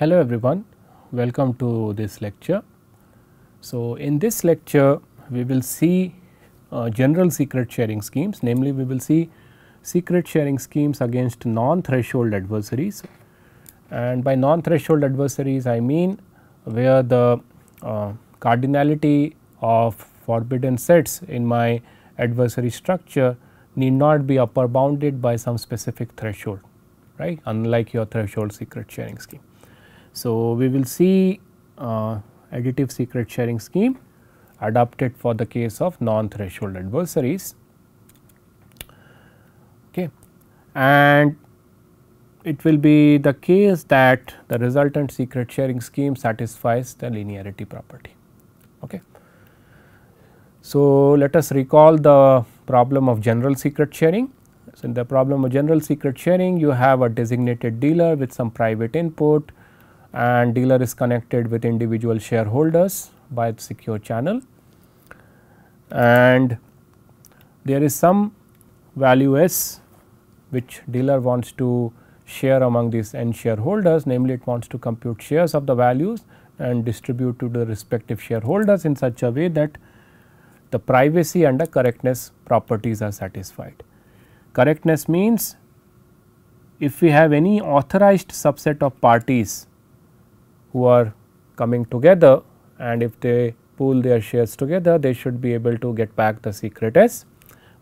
Hello everyone, welcome to this lecture. So, in this lecture we will see uh, general secret sharing schemes namely we will see secret sharing schemes against non-threshold adversaries and by non-threshold adversaries I mean where the uh, cardinality of forbidden sets in my adversary structure need not be upper bounded by some specific threshold right unlike your threshold secret sharing scheme. So, we will see uh, additive secret sharing scheme adopted for the case of non-threshold adversaries. Okay. And it will be the case that the resultant secret sharing scheme satisfies the linearity property. Okay. So, let us recall the problem of general secret sharing. So, in the problem of general secret sharing you have a designated dealer with some private input and dealer is connected with individual shareholders by secure channel and there is some value S which dealer wants to share among these n shareholders namely it wants to compute shares of the values and distribute to the respective shareholders in such a way that the privacy and the correctness properties are satisfied. Correctness means if we have any authorized subset of parties who are coming together and if they pool their shares together they should be able to get back the secret s.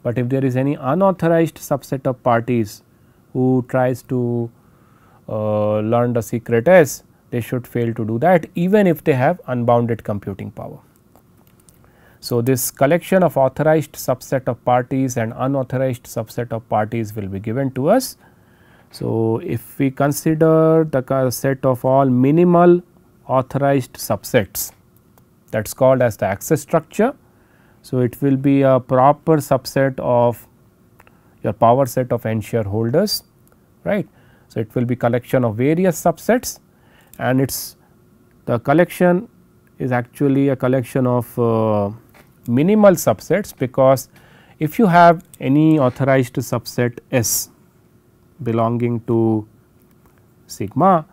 But if there is any unauthorized subset of parties who tries to uh, learn the secret s, they should fail to do that even if they have unbounded computing power. So, this collection of authorized subset of parties and unauthorized subset of parties will be given to us so, if we consider the set of all minimal authorized subsets that is called as the access structure. So, it will be a proper subset of your power set of n shareholders right. So, it will be collection of various subsets and it is the collection is actually a collection of uh, minimal subsets because if you have any authorized subset S belonging to sigma,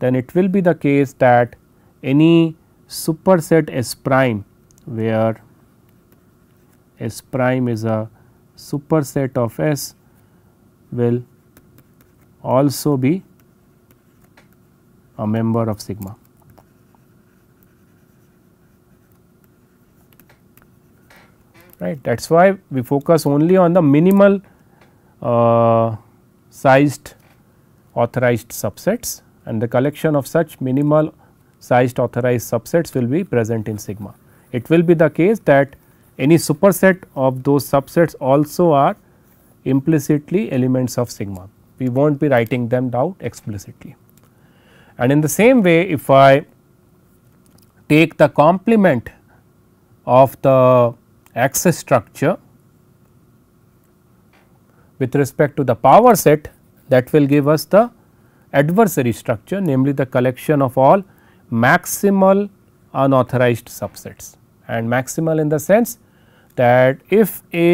then it will be the case that any superset S prime where S prime is a superset of S will also be a member of sigma. Right. That is why we focus only on the minimal uh, sized authorized subsets and the collection of such minimal sized authorized subsets will be present in sigma. It will be the case that any superset of those subsets also are implicitly elements of sigma. We will not be writing them down explicitly. And in the same way if I take the complement of the axis structure with respect to the power set that will give us the adversary structure namely the collection of all maximal unauthorized subsets and maximal in the sense that if A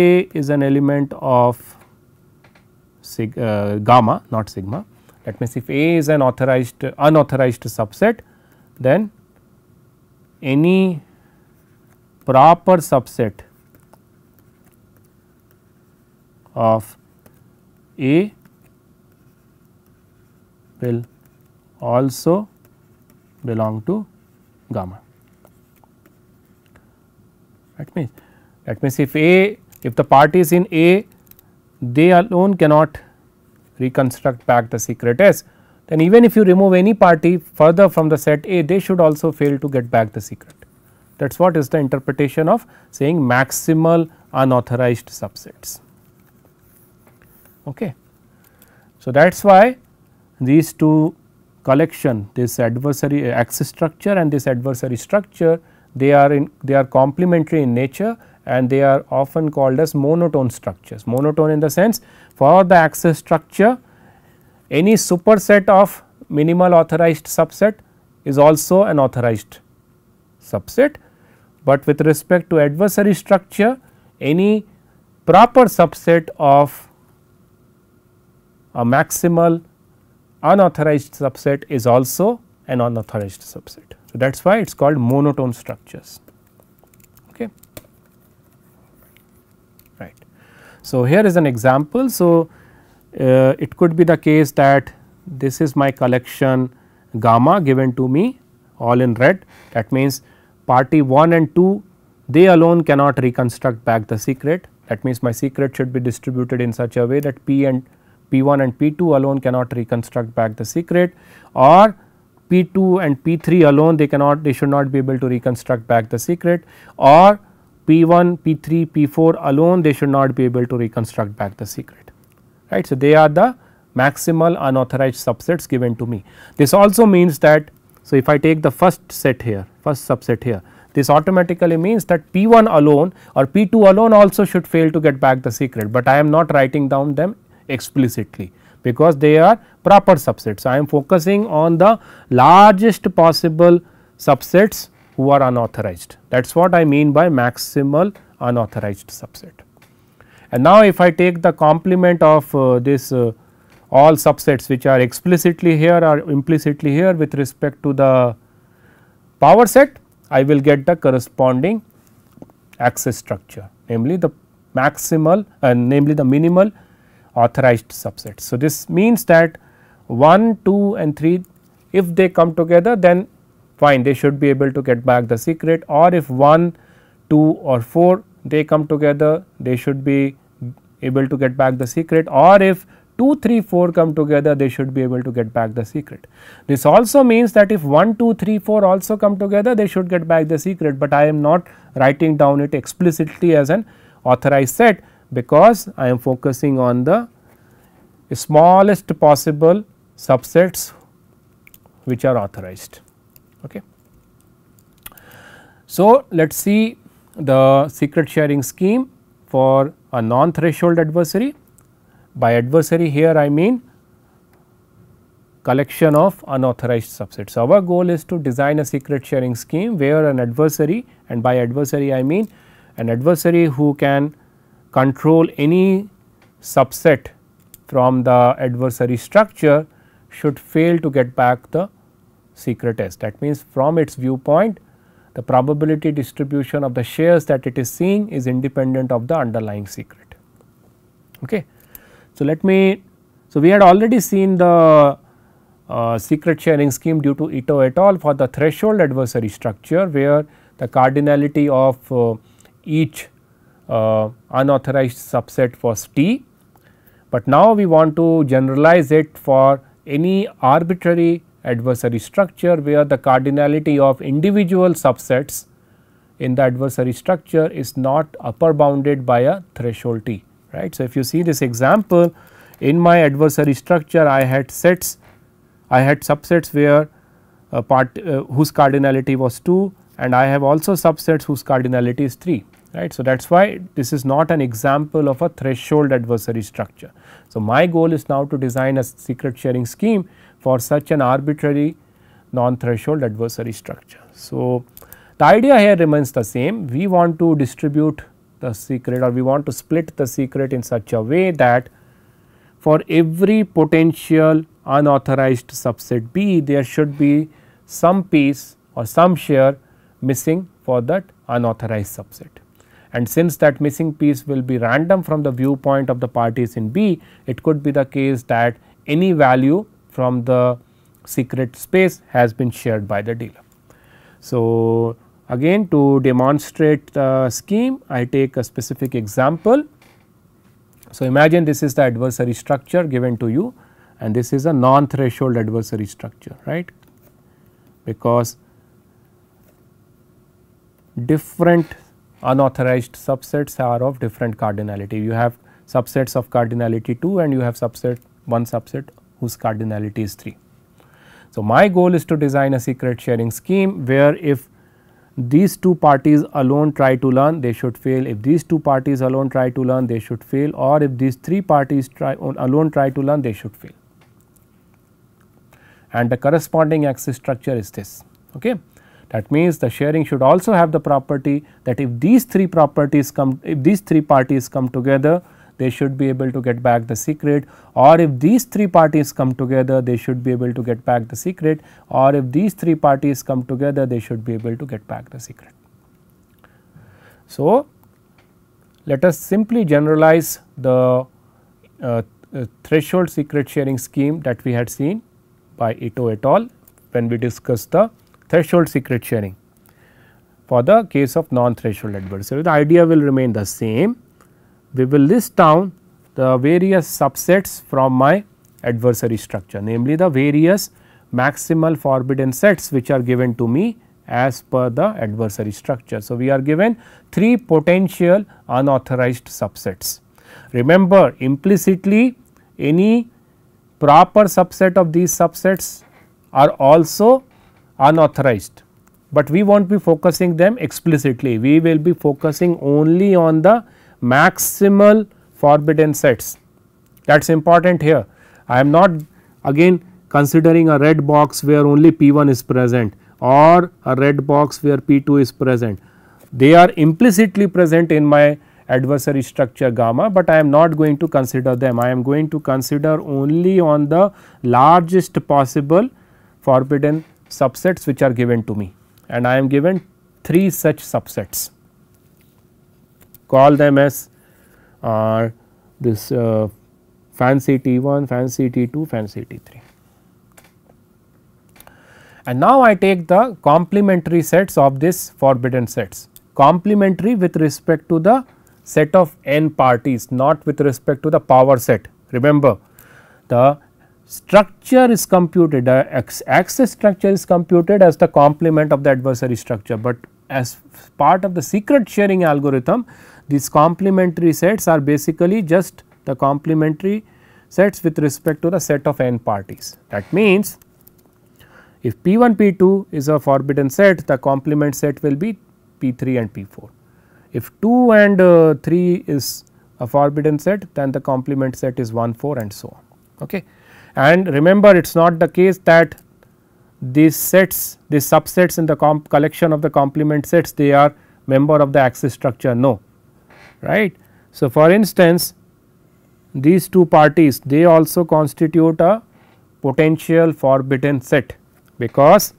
is an element of sig, uh, gamma not sigma that means if A is an authorized unauthorized subset then any proper subset of a will also belong to gamma. That means, that means if A, if the parties in A, they alone cannot reconstruct back the secret S, then even if you remove any party further from the set A, they should also fail to get back the secret. That is what is the interpretation of saying maximal unauthorized subsets. Okay. So, that is why these two collection this adversary uh, axis structure and this adversary structure they are in they are complementary in nature and they are often called as monotone structures. Monotone in the sense for the axis structure any superset of minimal authorized subset is also an authorized subset, but with respect to adversary structure any proper subset of a maximal unauthorized subset is also an unauthorized subset. So, that is why it is called monotone structures. Okay. Right. So, here is an example. So, uh, it could be the case that this is my collection gamma given to me all in red that means party 1 and 2 they alone cannot reconstruct back the secret that means my secret should be distributed in such a way that p and P1 and P2 alone cannot reconstruct back the secret or P2 and P3 alone they cannot they should not be able to reconstruct back the secret or P1, P3, P4 alone they should not be able to reconstruct back the secret right. So, they are the maximal unauthorized subsets given to me. This also means that so if I take the first set here first subset here this automatically means that P1 alone or P2 alone also should fail to get back the secret, but I am not writing down them explicitly because they are proper subsets. I am focusing on the largest possible subsets who are unauthorized that is what I mean by maximal unauthorized subset. And now, if I take the complement of uh, this uh, all subsets which are explicitly here or implicitly here with respect to the power set, I will get the corresponding axis structure namely the maximal and uh, namely the minimal authorized subsets. So, this means that 1, 2 and 3 if they come together then fine they should be able to get back the secret or if 1, 2 or 4 they come together they should be able to get back the secret or if 2, 3, 4 come together they should be able to get back the secret. This also means that if 1, 2, 3, 4 also come together they should get back the secret, but I am not writing down it explicitly as an authorized set because I am focusing on the smallest possible subsets which are authorized. Okay. So, let us see the secret sharing scheme for a non-threshold adversary. By adversary here I mean collection of unauthorized subsets. So, our goal is to design a secret sharing scheme where an adversary and by adversary I mean an adversary who can control any subset from the adversary structure should fail to get back the secretest. That means, from its viewpoint the probability distribution of the shares that it is seeing is independent of the underlying secret. Okay. So, let me so we had already seen the uh, secret sharing scheme due to Ito et al for the threshold adversary structure where the cardinality of uh, each uh, unauthorized subset was T, but now we want to generalize it for any arbitrary adversary structure where the cardinality of individual subsets in the adversary structure is not upper bounded by a threshold T. Right. So, if you see this example in my adversary structure I had sets I had subsets where part uh, whose cardinality was 2 and I have also subsets whose cardinality is 3 right. So, that is why this is not an example of a threshold adversary structure. So, my goal is now to design a secret sharing scheme for such an arbitrary non-threshold adversary structure. So, the idea here remains the same we want to distribute the secret or we want to split the secret in such a way that for every potential unauthorized subset B there should be some piece or some share missing for that unauthorized subset and since that missing piece will be random from the viewpoint of the parties in B, it could be the case that any value from the secret space has been shared by the dealer. So, again to demonstrate the scheme I take a specific example. So, imagine this is the adversary structure given to you and this is a non threshold adversary structure right because different unauthorized subsets are of different cardinality. You have subsets of cardinality 2 and you have subset one subset whose cardinality is 3. So, my goal is to design a secret sharing scheme where if these two parties alone try to learn they should fail if these two parties alone try to learn they should fail or if these three parties try alone try to learn they should fail and the corresponding axis structure is this okay that means the sharing should also have the property that if these three properties come, if these three parties come together, they should be able to get back the secret or if these three parties come together they should be able to get back the secret or if these three parties come together they should be able to get back the secret. So, let us simply generalize the uh, uh, threshold secret sharing scheme that we had seen by Ito et al when we discussed the threshold secret sharing for the case of non-threshold adversary. The idea will remain the same. We will list down the various subsets from my adversary structure namely the various maximal forbidden sets which are given to me as per the adversary structure. So, we are given 3 potential unauthorized subsets. Remember implicitly any proper subset of these subsets are also unauthorized, but we will not be focusing them explicitly. We will be focusing only on the maximal forbidden sets that is important here. I am not again considering a red box where only P1 is present or a red box where P2 is present. They are implicitly present in my adversary structure gamma, but I am not going to consider them. I am going to consider only on the largest possible forbidden subsets which are given to me and I am given 3 such subsets call them as uh, this uh, fancy T1, fancy T2, fancy T3. And now I take the complementary sets of this forbidden sets complementary with respect to the set of n parties not with respect to the power set. Remember the structure is computed uh, access axis structure is computed as the complement of the adversary structure, but as part of the secret sharing algorithm these complementary sets are basically just the complementary sets with respect to the set of n parties. That means, if P1 P2 is a forbidden set the complement set will be P3 and P4. If 2 and uh, 3 is a forbidden set then the complement set is 1 4 and so on. Okay and remember it is not the case that these sets the subsets in the collection of the complement sets they are member of the axis structure no right. So, for instance these two parties they also constitute a potential forbidden set because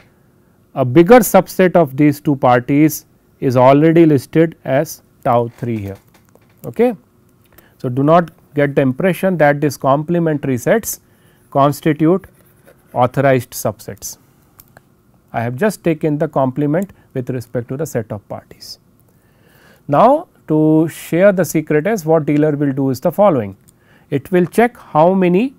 a bigger subset of these two parties is already listed as tau 3 here. Okay. So, do not get the impression that these complementary sets constitute authorized subsets. I have just taken the complement with respect to the set of parties. Now, to share the secret is what dealer will do is the following. It will check how many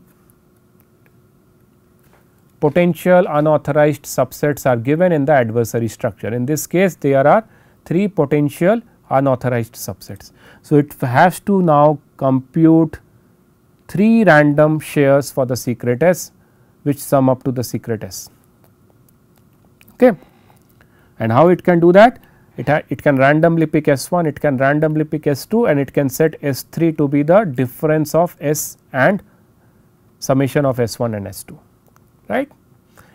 potential unauthorized subsets are given in the adversary structure. In this case, there are 3 potential unauthorized subsets. So, it has to now compute 3 random shares for the secret S which sum up to the secret S. Okay. And how it can do that? It, it can randomly pick S1, it can randomly pick S2 and it can set S3 to be the difference of S and summation of S1 and S2, right.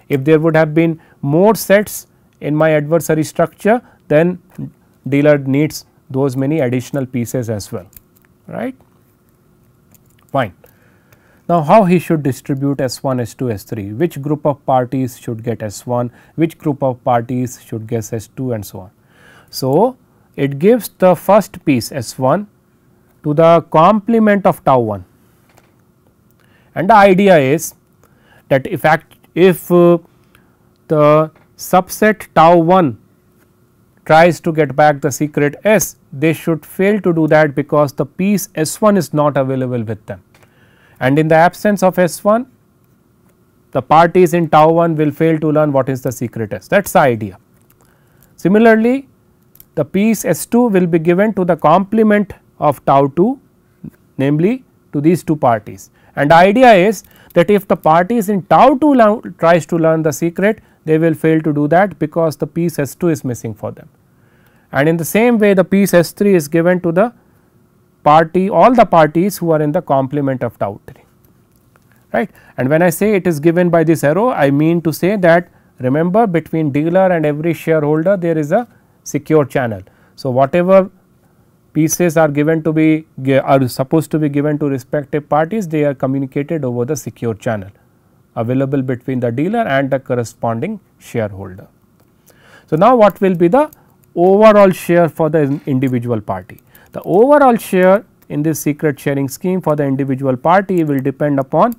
If there would have been more sets in my adversary structure, then dealer needs those many additional pieces as well, right. Fine. Now, how he should distribute S1, S2, S3, which group of parties should get S1, which group of parties should get S2 and so on. So, it gives the first piece S1 to the complement of tau 1 and the idea is that if act if uh, the subset tau 1 tries to get back the secret S, they should fail to do that because the piece S1 is not available with them and in the absence of S1 the parties in tau 1 will fail to learn what is the secret S that is the idea. Similarly, the piece S2 will be given to the complement of tau 2 namely to these two parties and the idea is that if the parties in tau 2 tries to learn the secret they will fail to do that because the piece S2 is missing for them. And in the same way the piece S3 is given to the party all the parties who are in the complement of tau 3 right. And when I say it is given by this arrow I mean to say that remember between dealer and every shareholder there is a secure channel. So, whatever pieces are given to be are supposed to be given to respective parties they are communicated over the secure channel available between the dealer and the corresponding shareholder. So, now what will be the overall share for the individual party? The overall share in this secret sharing scheme for the individual party will depend upon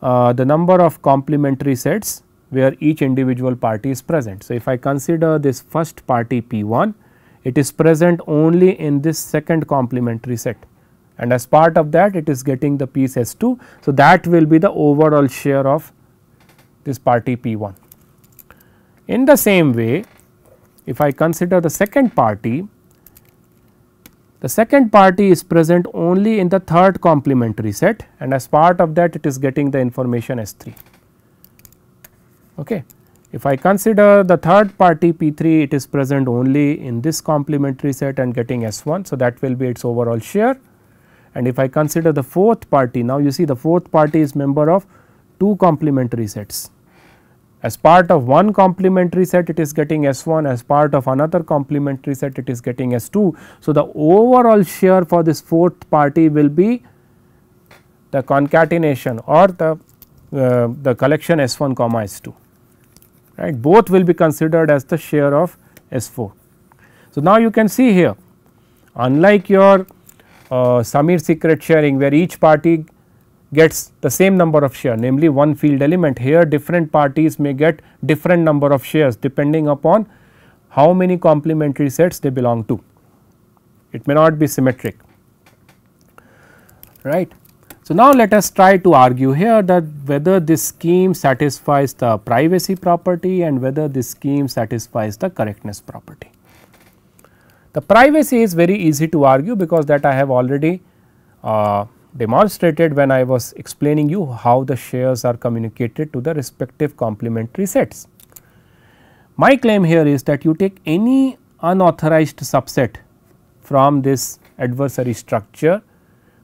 uh, the number of complementary sets where each individual party is present. So, if I consider this first party P 1, it is present only in this second complementary set and as part of that it is getting the piece S 2. So, that will be the overall share of this party P 1. In the same way, if I consider the second party the second party is present only in the third complementary set and as part of that it is getting the information S 3. Okay. If I consider the third party P 3 it is present only in this complementary set and getting S 1. So, that will be its overall share and if I consider the fourth party now you see the fourth party is member of two complementary sets as part of one complementary set it is getting S1, as part of another complementary set it is getting S2. So, the overall share for this fourth party will be the concatenation or the, uh, the collection S1 comma S2 right both will be considered as the share of S4. So, now you can see here unlike your uh, Samir secret sharing where each party gets the same number of share namely one field element here different parties may get different number of shares depending upon how many complementary sets they belong to it may not be symmetric right so now let us try to argue here that whether this scheme satisfies the privacy property and whether this scheme satisfies the correctness property the privacy is very easy to argue because that i have already uh, demonstrated when I was explaining you how the shares are communicated to the respective complementary sets. My claim here is that you take any unauthorized subset from this adversary structure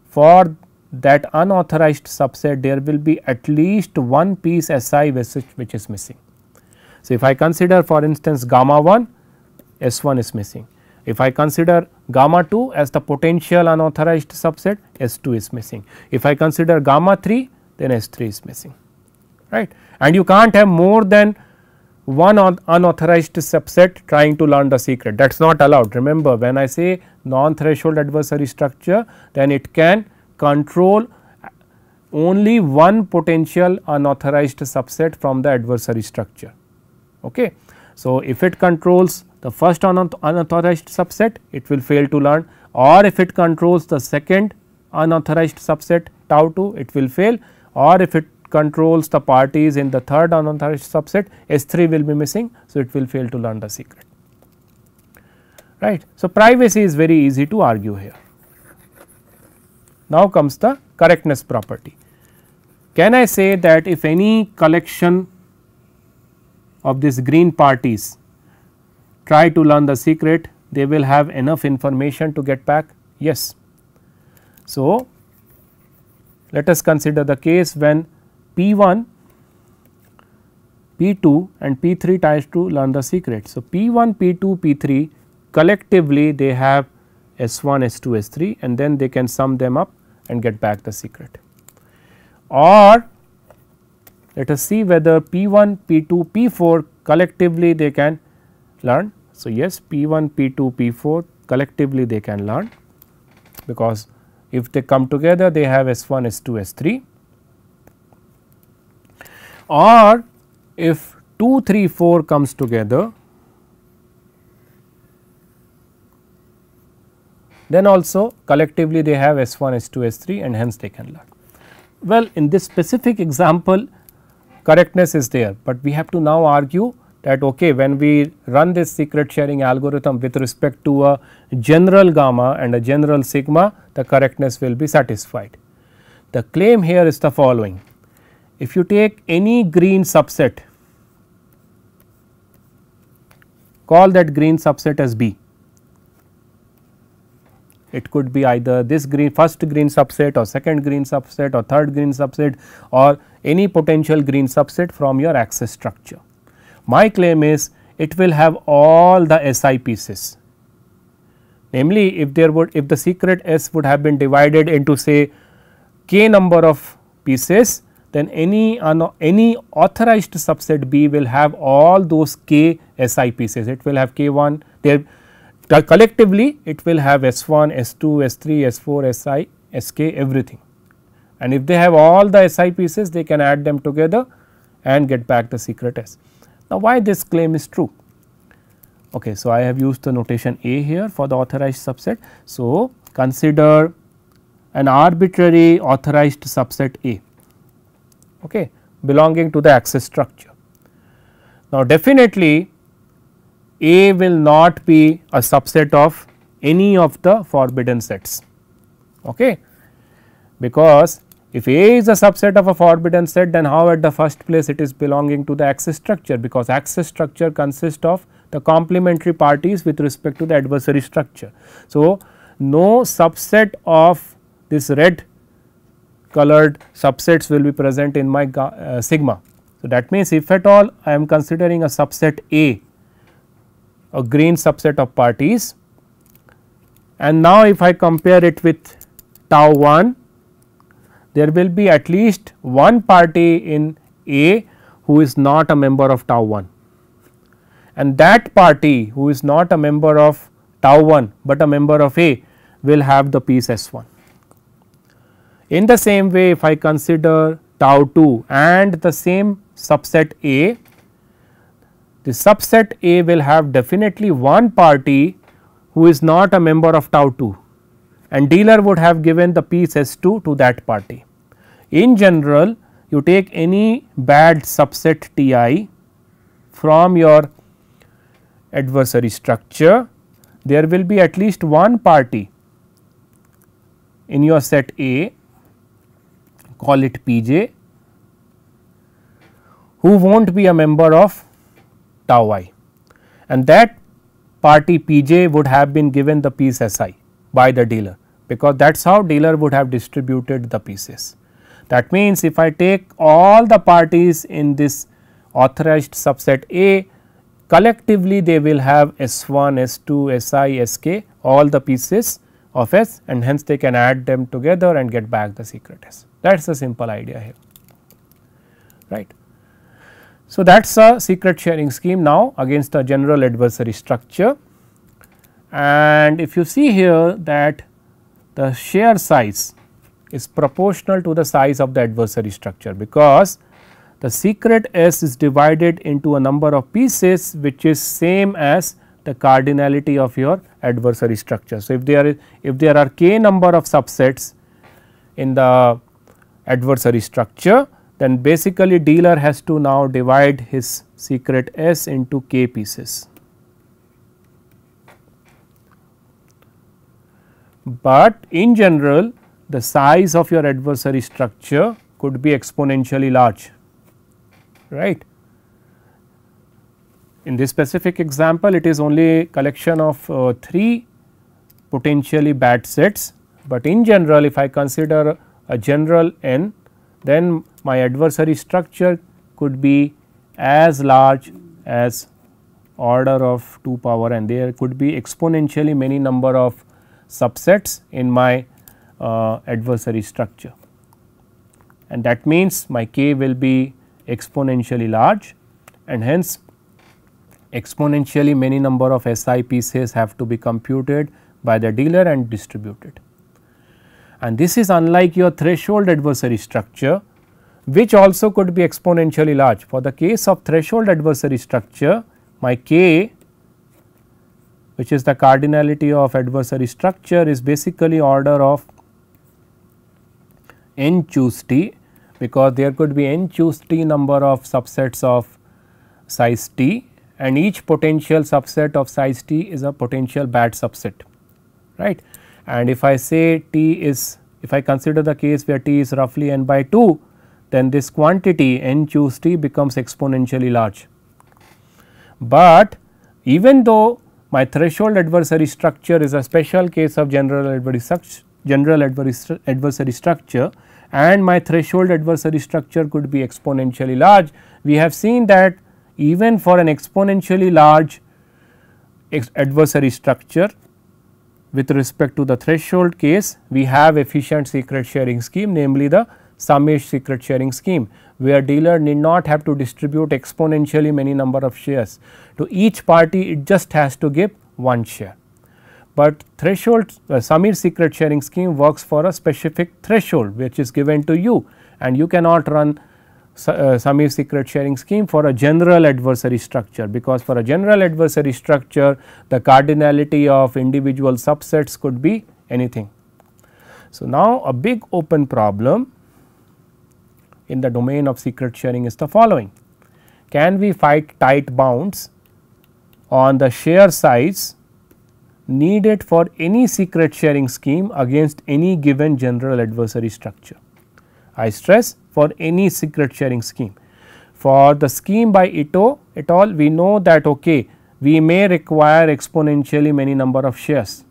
for that unauthorized subset there will be at least one piece SI which is missing. So, if I consider for instance gamma 1 S 1 is missing if I consider gamma 2 as the potential unauthorized subset S 2 is missing. If I consider gamma 3 then S 3 is missing right and you can't have more than one unauthorized subset trying to learn the secret that is not allowed. Remember when I say non-threshold adversary structure then it can control only one potential unauthorized subset from the adversary structure. Okay. So, if it controls the first unauthorized subset it will fail to learn or if it controls the second unauthorized subset tau 2 it will fail or if it controls the parties in the third unauthorized subset S 3 will be missing. So, it will fail to learn the secret right. So, privacy is very easy to argue here. Now comes the correctness property. Can I say that if any collection of these green parties try to learn the secret they will have enough information to get back yes. So, let us consider the case when P1, P2 and P3 tries to learn the secret. So, P1, P2, P3 collectively they have S1, S2, S3 and then they can sum them up and get back the secret. Or let us see whether P1, P2, P4 collectively they can learn so, yes P1, P2, P4 collectively they can learn because if they come together they have S1, S2, S3 or if 2, 3, 4 comes together then also collectively they have S1, S2, S3 and hence they can learn. Well, in this specific example correctness is there, but we have to now argue that okay when we run this secret sharing algorithm with respect to a general gamma and a general sigma the correctness will be satisfied. The claim here is the following if you take any green subset call that green subset as B it could be either this green first green subset or second green subset or third green subset or any potential green subset from your access structure. My claim is it will have all the SI pieces. Namely, if there would if the secret S would have been divided into say k number of pieces, then any any authorized subset B will have all those k SI pieces. It will have K1 there collectively it will have S1, S2, S3, S4, SI, SK everything. And if they have all the SI pieces they can add them together and get back the secret S. Now, why this claim is true? Okay, so, I have used the notation A here for the authorized subset. So, consider an arbitrary authorized subset A okay, belonging to the access structure. Now, definitely A will not be a subset of any of the forbidden sets okay, because if A is a subset of a forbidden set then how at the first place it is belonging to the axis structure because axis structure consists of the complementary parties with respect to the adversary structure. So, no subset of this red colored subsets will be present in my uh, sigma. So, that means if at all I am considering a subset A a green subset of parties and now if I compare it with tau 1 there will be at least one party in A who is not a member of tau 1 and that party who is not a member of tau 1, but a member of A will have the piece S 1. In the same way if I consider tau 2 and the same subset A, the subset A will have definitely one party who is not a member of tau 2 and dealer would have given the piece S2 to that party. In general, you take any bad subset Ti from your adversary structure, there will be at least one party in your set A, call it Pj, who will not be a member of tau i and that party Pj would have been given the piece Si by the dealer because that is how dealer would have distributed the pieces. That means, if I take all the parties in this authorized subset A, collectively they will have S1, S2, Si, Sk all the pieces of S and hence they can add them together and get back the secret S. That is the simple idea here, right. So, that is a secret sharing scheme now against a general adversary structure and if you see here that the shear size is proportional to the size of the adversary structure because the secret S is divided into a number of pieces which is same as the cardinality of your adversary structure. So, if there is if there are k number of subsets in the adversary structure then basically dealer has to now divide his secret S into k pieces. but in general the size of your adversary structure could be exponentially large right. In this specific example it is only a collection of uh, 3 potentially bad sets, but in general if I consider a general n then my adversary structure could be as large as order of 2 power and there could be exponentially many number of subsets in my uh, adversary structure. And that means my k will be exponentially large and hence exponentially many number of SI pieces have to be computed by the dealer and distributed. And this is unlike your threshold adversary structure which also could be exponentially large. For the case of threshold adversary structure, my k which is the cardinality of adversary structure is basically order of n choose t because there could be n choose t number of subsets of size t and each potential subset of size t is a potential bad subset right. And if I say t is if I consider the case where t is roughly n by 2 then this quantity n choose t becomes exponentially large. But even though my threshold adversary structure is a special case of general adversary, general adversary structure and my threshold adversary structure could be exponentially large. We have seen that even for an exponentially large ex adversary structure with respect to the threshold case, we have efficient secret sharing scheme namely the Samish secret sharing scheme where dealer need not have to distribute exponentially many number of shares. To each party it just has to give one share. But threshold uh, Samir secret sharing scheme works for a specific threshold which is given to you and you cannot run uh, Samir secret sharing scheme for a general adversary structure because for a general adversary structure the cardinality of individual subsets could be anything. So, now a big open problem in the domain of secret sharing is the following. Can we find tight bounds on the share size needed for any secret sharing scheme against any given general adversary structure? I stress for any secret sharing scheme. For the scheme by Ito et al, we know that okay, we may require exponentially many number of shares.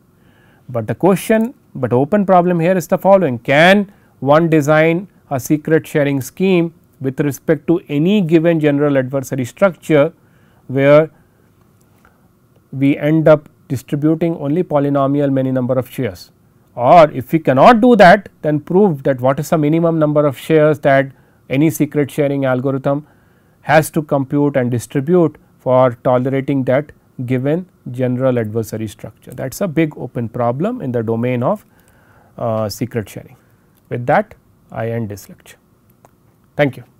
But the question, but open problem here is the following, can one design a secret sharing scheme with respect to any given general adversary structure where we end up distributing only polynomial many number of shares or if we cannot do that then prove that what is the minimum number of shares that any secret sharing algorithm has to compute and distribute for tolerating that given general adversary structure. That is a big open problem in the domain of uh, secret sharing. With that I end this lecture. Thank you.